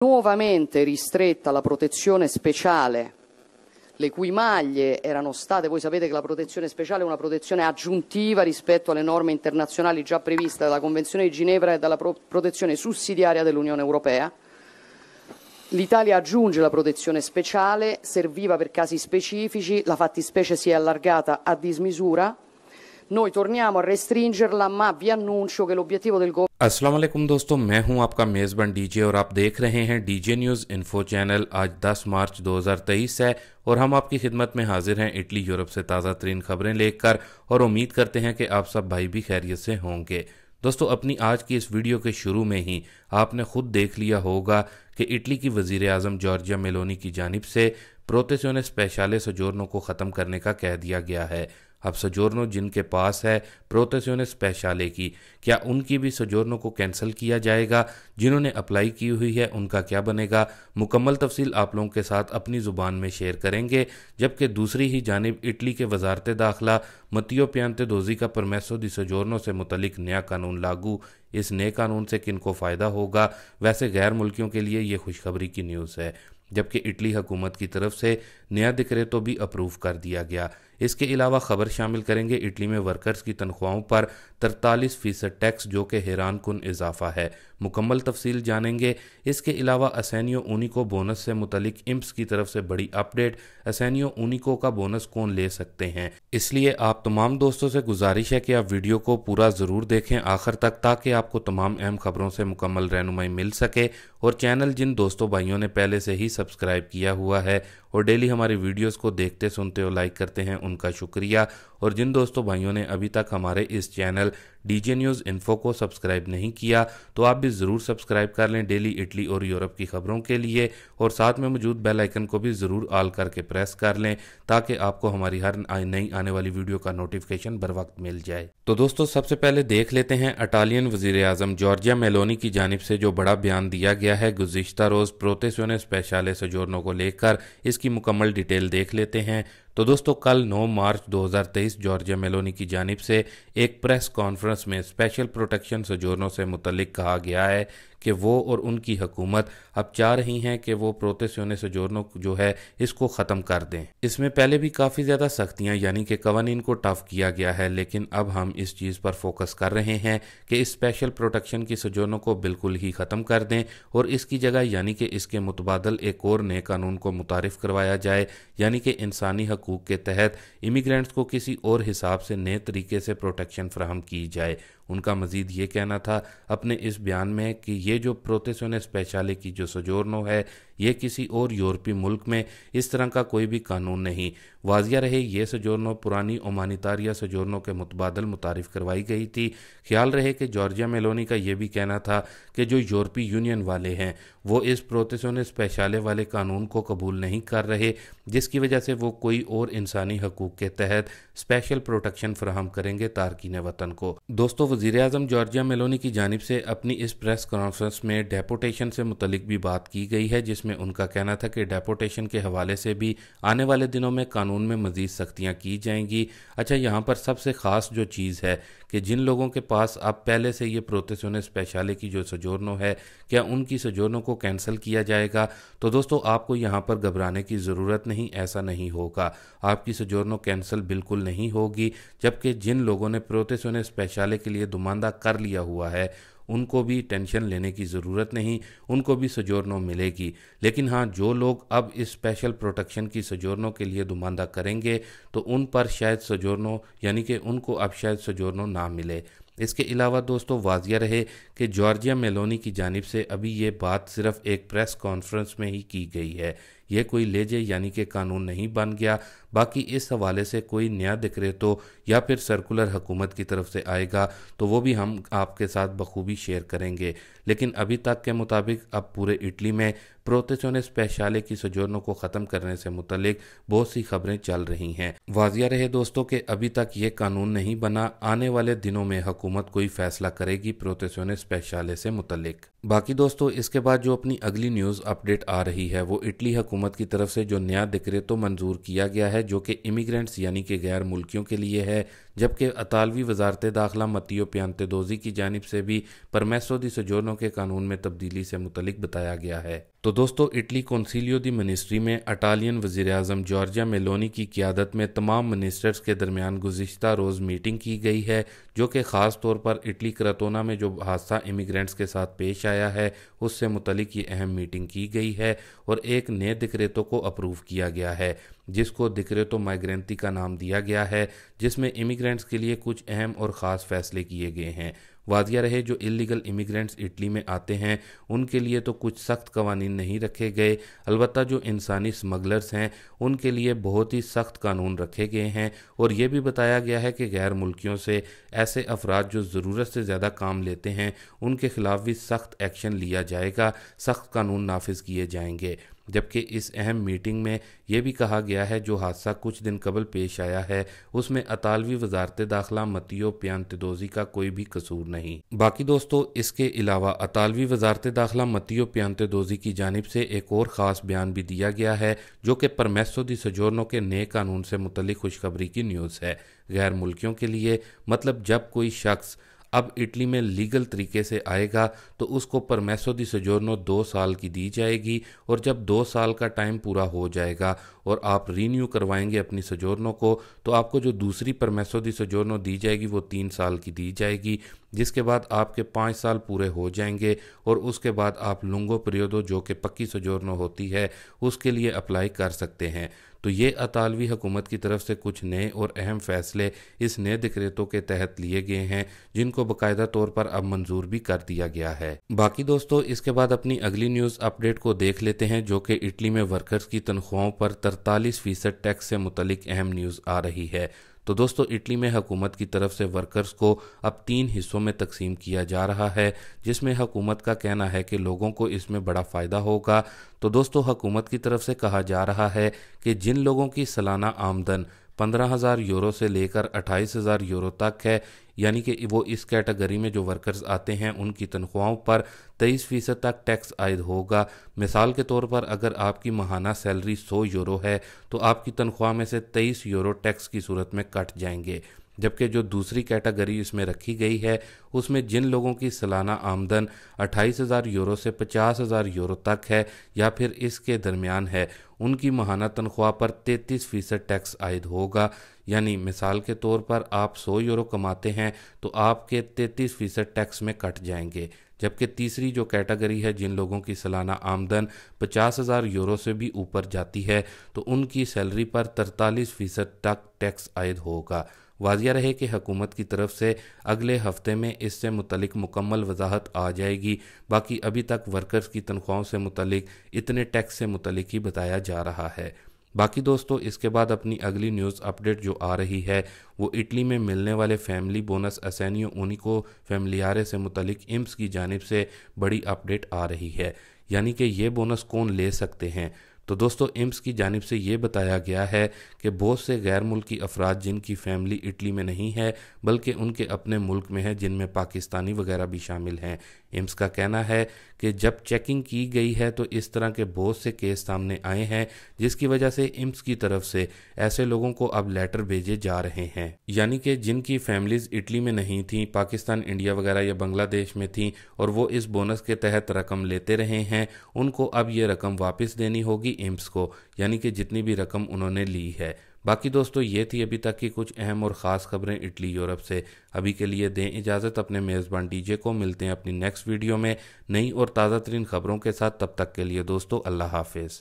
nuovamente ristretta la protezione speciale le cui maglie erano state, voi sapete che la protezione speciale è una protezione aggiuntiva rispetto alle norme internazionali già previste dalla Convenzione di Ginevra e dalla protezione sussidiaria dell'Unione Europea. L'Italia aggiunge la protezione speciale, serviva per casi specifici, la fattispecie si è allargata a dismisura, Noi torniamo a restringerla, ma vi annuncio che l'obiettivo del governo अस्सलाम दोस्तों मैं हूं आपका मेज़बान DJ और आप देख रहे हैं डीजे न्यूज़ इन्फो चैनल आज 10 मार्च 2023 है और हम आपकी खिदमत में हाजिर हैं इटली यूरोप से ताज़ा तरीन खबरें लेकर और उम्मीद करते हैं कि आप सब भाई भी खैरियत से होंगे दोस्तों अपनी आज की इस वीडियो के शुरू में ही आपने खुद देख लिया होगा कि इटली की वजीर अजम जॉर्जिया मेलोनी की जानब से प्रोतेसियोने स्पेशाले जोरनों को ख़त्म करने का कह दिया गया है अब सजोरनो जिनके पास है प्रोतेसियों स्पेशाले की क्या उनकी भी सजोरनो को कैंसिल किया जाएगा जिन्होंने अप्लाई की हुई है उनका क्या बनेगा मुकम्मल तफसील आप लोगों के साथ अपनी ज़ुबान में शेयर करेंगे जबकि दूसरी ही जानब इटली के वजारत दाखिला मतियो प्यांते दोजी का परमेसो दी सजोरनो से मुतलिक नया कानून लागू इस नए कानून से किन को फ़ायदा होगा वैसे गैर मुल्कियों के लिए ये खुशखबरी की न्यूज़ है जबकि इटली हुकूमत की तरफ से नया दिक्रे तो भी अप्रूव कर दिया गया इसके अलावा खबर शामिल करेंगे इटली में वर्कर्स की तनख्वाहों पर तरतालीस फीसद टैक्स जो कि हैरान कन इजाफा है मुकम्मल तफसील जानेंगे इसके अलावा असैनियो ऊनिको बोनस से मुतलिक इम्स की तरफ से बड़ी अपडेट असैनियो ऊनिको का बोनस कौन ले सकते हैं इसलिए आप तमाम दोस्तों से गुजारिश है कि आप वीडियो को पूरा ज़रूर देखें आखिर तक ताकि आपको तमाम अहम खबरों से मुकम्मल रहनुमाई मिल सके और चैनल जिन दोस्तों भाइयों ने पहले से ही सब्सक्राइब किया हुआ है और डेली हमारे वीडियोस को देखते सुनते और लाइक करते हैं उनका शुक्रिया और जिन दोस्तों भाइयों ने अभी तक हमारे इस चैनल डीजे न्यूज़ इन्फो को सब्सक्राइब नहीं किया तो आप भी ज़रूर सब्सक्राइब कर लें डेली इटली और यूरोप की खबरों के लिए और साथ में मौजूद बेल आइकन को भी ज़रूर ऑल करके प्रेस कर लें ताकि आपको हमारी हर नई आने वाली वीडियो का नोटिफिकेशन बर वक्त मिल जाए तो दोस्तों सबसे पहले देख लेते हैं अटालियन वजीर अजम जॉर्जिया मेलोनी की जानब से जो बड़ा बयान दिया गया है गुजशत रोज़ प्रोतेसोने स्पेशाले सजोरनों को लेकर इसकी मुकम्मल डिटेल देख लेते हैं तो दोस्तों कल 9 मार्च 2023 जॉर्जिया मेलोनी की जानब से एक प्रेस कॉन्फ्रेंस में स्पेशल प्रोटेक्शन सजोनों से मुतलिक कहा गया है कि वो और उनकी हुकूमत अब चाह रही हैं कि वो प्रोते सोने जोरनों जो है इसको ख़त्म कर दें इसमें पहले भी काफ़ी ज़्यादा सख्तियाँ यानी कि कवानीन को टफ किया गया है लेकिन अब हम इस चीज़ पर फोकस कर रहे हैं कि इस स्पेशल प्रोटेक्शन की सजोनों को बिल्कुल ही ख़त्म कर दें और इसकी जगह यानी कि इसके मुतबादल एक और नए कानून को मुतारफ़ करवाया जाए यानी कि इंसानी हकूक़ के तहत इमिग्रेंट्स को किसी और हिसाब से नए तरीके से प्रोटेक्शन फ्राहम की जाए उनका मजीद ये कहना था अपने इस बयान में कि ये जो प्रोतेसोने स्पेशाले की जो सजोरनो है यह किसी और यूरोपीय मुल्क में इस तरह का कोई भी कानून नहीं वाजिया रहे ये सजोरनों पुरानी ओमानितारिया सजोरनों के मुतबादल मुतारफ़ करवाई गई थी ख्याल रहे कि जॉर्जिया मेलोनी का यह भी कहना था कि जो यूरोपीय यूनियन वाले हैं वो इस प्रोतेसोन स्पेशाले वाले कानून को कबूल नहीं कर रहे जिसकी वजह से वो कोई और इंसानी हकूक़ के तहत स्पेशल प्रोटेक्शन फ्राहम करेंगे तारकिन वतन को दोस्तों वजीर अजम जॉर्जिया मेलोनी की जानब से अपनी इस प्रेस कॉन्फ्रेंस में डेपोटेशन से मुतलिक भी बात की गई है जिसमें जिसमें उनका कहना था कि डेपोटेशन के हवाले से भी आने वाले दिनों में कानून में मज़ीद सख्तियाँ की जाएंगी अच्छा यहाँ पर सबसे ख़ास जो चीज़ है कि जिन लोगों के पास अब पहले से ये प्रोतेसोन स्पेशाले की जो सजोरनो है क्या उनकी सजोरनों को कैंसिल किया जाएगा तो दोस्तों आपको यहाँ पर घबराने की ज़रूरत नहीं ऐसा नहीं होगा आपकी सजोरनो कैंसिल बिल्कुल नहीं होगी जबकि जिन लोगों ने प्रोतेसोन स्पेशाले के लिए दुमांदा कर लिया हुआ है उनको भी टेंशन लेने की ज़रूरत नहीं उनको भी सजोरनों मिलेगी लेकिन हाँ जो लोग अब इस स्पेशल प्रोटेक्शन की सजोरनों के लिए दुमांदा करेंगे तो उन पर शायद सजोरनों यानी कि उनको अब शायद सजोरनों ना मिले इसके अलावा दोस्तों वाजिया रहे कि जॉर्जिया मेलोनी की जानब से अभी ये बात सिर्फ एक प्रेस कॉन्फ्रेंस में ही की गई है ये कोई लेजे यानी कि कानून नहीं बन गया बाकी इस हवाले से कोई नया तो या फिर सर्कुलर हुकूमत की तरफ से आएगा तो वो भी हम आपके साथ बखूबी शेयर करेंगे लेकिन अभी तक के मुताबिक अब पूरे इटली में प्रोतेसोने स्पेशाले की सजोरनों को ख़त्म करने से मुतलिक बहुत सी खबरें चल रही हैं वाजिया रहे दोस्तों के अभी तक ये कानून नहीं बना आने वाले दिनों में हुकूमत कोई फैसला करेगी प्रोतेसोने स्पेशाले से मुतलिक बाकी दोस्तों इसके बाद जो अपनी अगली न्यूज़ अपडेट आ रही है वो इटली हुकूमत की तरफ से जो नया तो मंजूर किया गया है जो कि इमिग्रेंट्स यानी कि गैर मुल्कियों के लिए है जबकि अतालवी वजारत दाखिला मतियो प्यांतोजी की जानब से भी परमेसो दी सजोनों के कानून में तब्दीली से मुतलिक बताया गया है तो दोस्तों इटली कौंसिलियो दी मिनिस्ट्री में अटालियन वजीर अजम जॉर्जिया मेलोनी की क्यादत में तमाम मिनिस्टर्स के दरमियान गुज्त रोज़ मीटिंग की गई है जो कि ख़ास तौर पर इटली करतोना में जो हादसा इमिग्रेंट्स के साथ पेश आया है उससे मुतलिक ये अहम मीटिंग की गई है और एक नए दिक्रेतों को अप्रूव किया गया है जिसको दिक्रेतो माइग्रेंती का नाम दिया गया है जिसमें इमिग्रेंट्स के लिए कुछ अहम और ख़ास फैसले किए गए हैं वादिया रहे जो इलीगल इमिग्रेंट्स इटली में आते हैं उनके लिए तो कुछ सख्त कवानीन नहीं रखे गए अलबत्त जो इंसानी स्मगलर्स हैं उनके लिए बहुत ही सख्त कानून रखे गए हैं और ये भी बताया गया है कि गैर मुल्कियों से ऐसे अफराद जो ज़रूरत से ज़्यादा काम लेते हैं उनके खिलाफ भी सख्त एक्शन लिया जाएगा सख्त कानून नाफिज किए जाएंगे जबकि इस अहम मीटिंग में यह भी कहा गया है जो हादसा कुछ दिन कबल पेश आया है उसमें अतालवी वजारत दाखिला मतियो प्यांतदोजी का कोई भी कसूर नहीं बाकी दोस्तों इसके अलावा अतालवी वजारत दाखिला मतियो प्यांतदोजी की जानब से एक और ख़ास बयान भी दिया गया है जो कि परमेसो दी सजोरनों के नए कानून से मुतल खुशखबरी की न्यूज़ है गैर मुल्कियों के लिए मतलब जब कोई शख्स अब इटली में लीगल तरीके से आएगा तो उसको परमेसो दी सजोरनो दो साल की दी जाएगी और जब दो साल का टाइम पूरा हो जाएगा और आप रीन्यू करवाएंगे अपनी सजोरनों को तो आपको जो दूसरी परमेसो दी सजोरनो दी जाएगी वो तीन साल की दी जाएगी जिसके बाद आपके पाँच साल पूरे हो जाएंगे और उसके बाद आप लुंगो पर्योदो जो कि पक्की सजोरनो होती है उसके लिए अप्लाई कर सकते हैं तो ये अतालवी हुकूमत की तरफ से कुछ नए और अहम फैसले इस नए दिक्रेतों के तहत लिए गए हैं जिनको बाकायदा तौर पर अब मंजूर भी कर दिया गया है बाकी दोस्तों इसके बाद अपनी अगली न्यूज़ अपडेट को देख लेते हैं जो कि इटली में वर्कर्स की तनख्वाहों पर तरतालीस फीसद टैक्स से मुतलिक अहम न्यूज़ आ रही है तो दोस्तों इटली में हुकूमत की तरफ से वर्कर्स को अब तीन हिस्सों में तकसीम किया जा रहा है जिसमें हुकूमत का कहना है कि लोगों को इसमें बड़ा फ़ायदा होगा तो दोस्तों हुकूमत की तरफ से कहा जा रहा है कि जिन लोगों की सालाना आमदन पंद्रह हज़ार यूरो से लेकर अट्ठाईस हज़ार यूरो तक है यानी कि वो इस कैटेगरी में जो वर्कर्स आते हैं उनकी तनख्वाहों पर तेईस फ़ीसद तक टैक्स आयद होगा मिसाल के तौर पर अगर आपकी माहाना सैलरी सौ यूरो है तो आपकी तनख्वाह में से तेईस यूरो टैक्स की सूरत में कट जाएंगे जबकि जो दूसरी कैटेगरी इसमें रखी गई है उसमें जिन लोगों की सालाना आमदन अट्ठाईस हज़ार यूरो से पचास हज़ार यूरो तक है या फिर इसके दरमियान है उनकी माहाना तनख्वाह पर तैंतीस फ़ीसद टैक्स आयद होगा यानी मिसाल के तौर पर आप सौ यूरो कमाते हैं तो आपके 33 फ़ीसद टैक्स में कट जाएंगे जबकि तीसरी जो कैटेगरी है जिन लोगों की सालाना आमदन पचास हज़ार यूरो से भी ऊपर जाती है तो उनकी सैलरी पर तरतालीस फ़ीसद तक टैक्स आयद होगा वाजिया रहे कि हकूमत की तरफ से अगले हफ्ते में इससे मुतलिक मुकम्मल वजाहत आ जाएगी बाकी अभी तक वर्कर्स की तनख्वाहों से मुतलिक इतने टैक्स से मुतलिक ही बताया जा रहा है बाकी दोस्तों इसके बाद अपनी अगली न्यूज़ अपडेट जो आ रही है वो इटली में मिलने वाले फैमिली बोनस असैनियो उनको को फैमिलियारे से मुतलिक इम्स की जानब से बड़ी अपडेट आ रही है यानी कि ये बोनस कौन ले सकते हैं तो दोस्तों एम्स की जानब से ये बताया गया है कि बहुत से गैर मुल्की अफराद जिनकी फैमिली इटली में नहीं है बल्कि उनके अपने मुल्क में है जिनमें पाकिस्तानी वगैरह भी शामिल हैं एम्स का कहना है कि जब चेकिंग की गई है तो इस तरह के बहुत से केस सामने आए हैं जिसकी वजह से एम्स की तरफ से ऐसे लोगों को अब लेटर भेजे जा रहे हैं यानी कि जिनकी फैमिलीज़ इटली में नहीं थी पाकिस्तान इंडिया वगैरह या बांग्लादेश में थी और वो इस बोनस के तहत रकम लेते रहे हैं उनको अब ये रकम वापस देनी होगी एम्स को यानी कि जितनी भी रकम उन्होंने ली है बाकी दोस्तों ये थी अभी तक की कुछ अहम और ख़ास खबरें इटली यूरोप से अभी के लिए दें इजाज़त अपने मेज़बान डीजे को मिलते हैं अपनी नेक्स्ट वीडियो में नई और ताज़ा तरीन खबरों के साथ तब तक के लिए दोस्तों अल्लाह हाफिज़